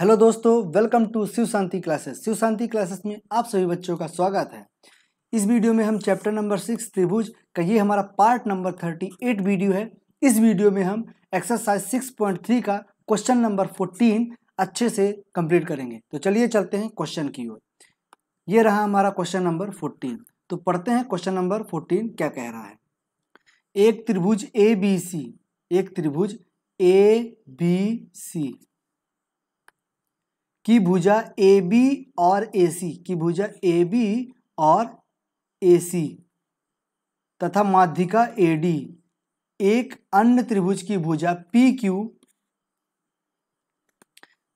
hello दोस्तों welcome to Shiv Shanti classes Shiv Shanti classes में आप सभी बच्चों का स्वागत है इस वीडियो में हम चैप्टर नंबर सिक्स त्रिभुज का ये हमारा part number thirty eight video है इस वीडियो में हम एक्सरसाइज सिक्स पॉइंट थ्री का क्वेश्चन नंबर फोर्टीन अच्छे से कंप्लीट करेंगे तो चलिए चलते हैं क्वेश्चन की ओर ये रहा हमारा क्वेश्चन नंबर फोर्टीन तो पढ़ते हैं क्वेश्चन नंबर फोर्टीन क्या कह रहा है एक त्रिभुज ए बी सी एक त्रिभुज ए बी सी की भुजा ए बी और ए सी की भुजा ए बी और ए सी तथा माध्यिका ए डी एक अन्य त्रिभुज की भुजा P Q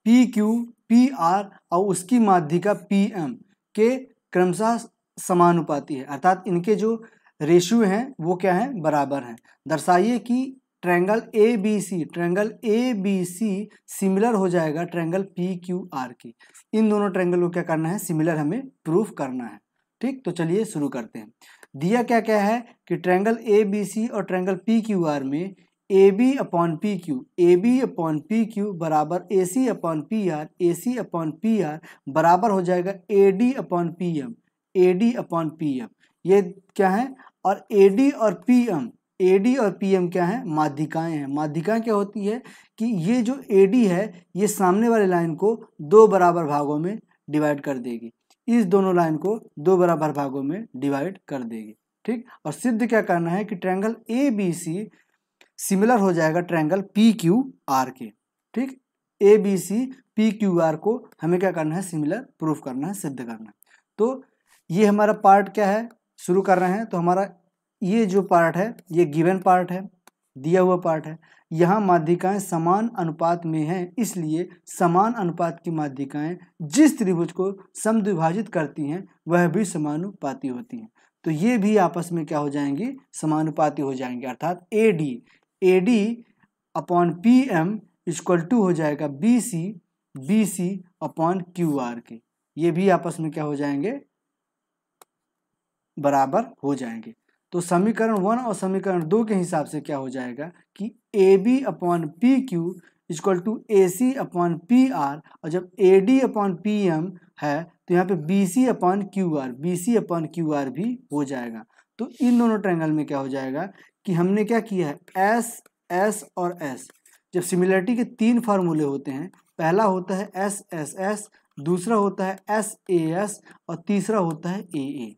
P Q P R और उसकी माध्यिका पी एम के क्रमशः समानुपाती है अर्थात इनके जो रेशु हैं वो क्या हैं बराबर हैं दर्शाइए कि triangle A B C triangle A B C similar हो जाएगा ट्रैंगल पी क्यू आर की इन दोनों ट्रैंगल को क्या करना है सिमिलर हमें प्रूफ करना है ठीक तो चलिए शुरू करते हैं दिया क्या क्या है कि ट्रैंगल ए बी सी और ट्रैंगल पी क्यू आर में A B upon P Q A B upon P Q बराबर A C upon P R A C upon P R बराबर हो जाएगा A D upon P M A D upon P M ये क्या है और A D और P M AD और पीएम क्या है माध्यिकाएं हैं माध्यिकाएं क्या होती है कि ये जो एडी है ये सामने वाले लाइन को दो बराबर भागों में डिवाइड कर देगी इस दोनों लाइन को दो बराबर भागों में डिवाइड कर देगी ठीक और सिद्ध क्या करना है कि triangle A B C similar हो जाएगा ट्रैंगल पी क्यू आर के ठीक A B C P Q R को हमें क्या करना है सिमिलर प्रूफ करना है सिद्ध करना है तो ये हमारा पार्ट क्या है शुरू कर रहे हैं तो हमारा ये जो पार्ट है ये गिवन पार्ट है दिया हुआ पार्ट है यहाँ माध्यिकाएं समान अनुपात में हैं इसलिए समान अनुपात की माध्यिकाएं जिस त्रिभुज को समद्विभाजित करती हैं वह भी समानुपाती होती हैं तो ये भी आपस में क्या हो जाएंगी समानुपाती हो जाएंगी अर्थात A D A D upon P M equal to हो जाएगा B C B C upon Q R के ये भी आपस में क्या हो जाएंगे बराबर हो जाएंगे तो समीकरण वन और समीकरण दो के हिसाब से क्या हो जाएगा कि A B upon P Q equal to A C upon P R और जब A D upon P M है तो यहाँ पे B C upon Q R B C upon Q R भी हो जाएगा तो इन दोनों ट्रायंगल में क्या हो जाएगा कि हमने क्या किया है एस एस और एस जब सिमिलरिटी के तीन फार्मूले होते हैं पहला होता है एस एस एस दूसरा होता है एस ए एस और तीसरा होता है ए ए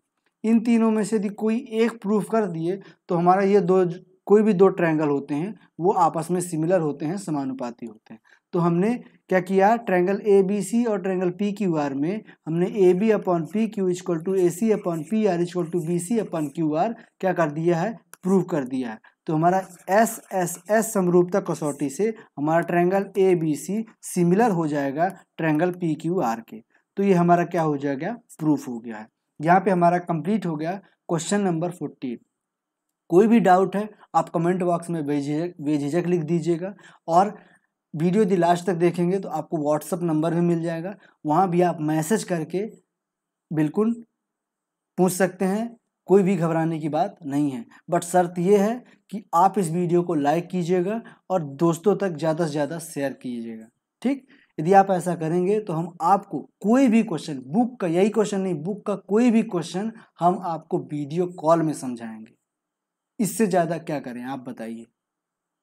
इन तीनों में से यदि कोई एक प्रूफ कर दिए तो हमारा ये दो कोई भी दो ट्रायंगल होते हैं वो आपस में सिमिलर होते हैं समानुपाती होते हैं तो हमने क्या किया ट्रायंगल ए बी सी और ट्रायंगल पी क्यू आर में हमने A B upon P Q equal to A C upon P R equal to B C upon Q R क्या कर दिया है प्रूफ कर दिया है तो हमारा एस एस एस समरूपता कसौटी से हमारा triangle A B C similar हो जाएगा ट्रायंगल पी क्यू आर के तो ये हमारा क्या हो जाएगा प्रूफ हो गया है यहाँ पे हमारा कंप्लीट हो गया क्वेश्चन नंबर फोर्टीन कोई भी डाउट है आप कमेंट बॉक्स में बेझिझक बेझिझक लिख दीजिएगा और वीडियो दी लास्ट तक देखेंगे तो आपको व्हाट्सअप नंबर भी मिल जाएगा वहाँ भी आप मैसेज करके बिल्कुल पूछ सकते हैं कोई भी घबराने की बात नहीं है बट शर्त यह है कि आप इस वीडियो को लाइक कीजिएगा और दोस्तों तक ज़्यादा से ज़्यादा शेयर कीजिएगा ठीक यदि आप ऐसा करेंगे तो हम आपको कोई भी क्वेश्चन बुक का यही क्वेश्चन नहीं बुक का कोई भी क्वेश्चन हम आपको वीडियो कॉल में समझाएंगे इससे ज़्यादा क्या करें आप बताइए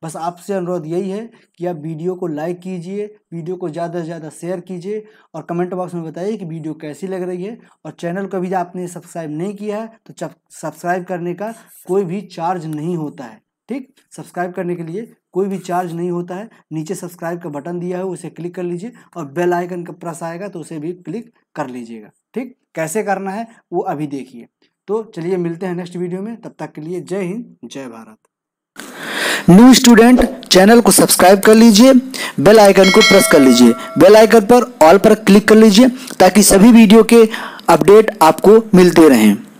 बस आपसे अनुरोध यही है कि आप वीडियो को लाइक कीजिए वीडियो को ज़्यादा से ज़्यादा शेयर कीजिए और कमेंट बॉक्स में बताइए कि वीडियो कैसी लग रही है और चैनल को भी आपने सब्सक्राइब नहीं किया है तो सब्सक्राइब करने का कोई भी चार्ज नहीं होता है ठीक सब्सक्राइब करने के लिए कोई भी चार्ज नहीं होता है नीचे सब्सक्राइब का बटन दिया है उसे क्लिक कर लीजिए और बेल आइकन का प्रेस आएगा तो उसे भी क्लिक कर लीजिएगा ठीक कैसे करना है वो अभी देखिए तो चलिए मिलते हैं नेक्स्ट वीडियो में तब तक के लिए जय हिंद जय भारत न्यू स्टूडेंट चैनल को सब्सक्राइब कर लीजिए बेल आइकन को प्रेस कर लीजिए बेल आइकन पर ऑल पर क्लिक कर लीजिए ताकि सभी वीडियो के अपडेट आपको मिलते रहें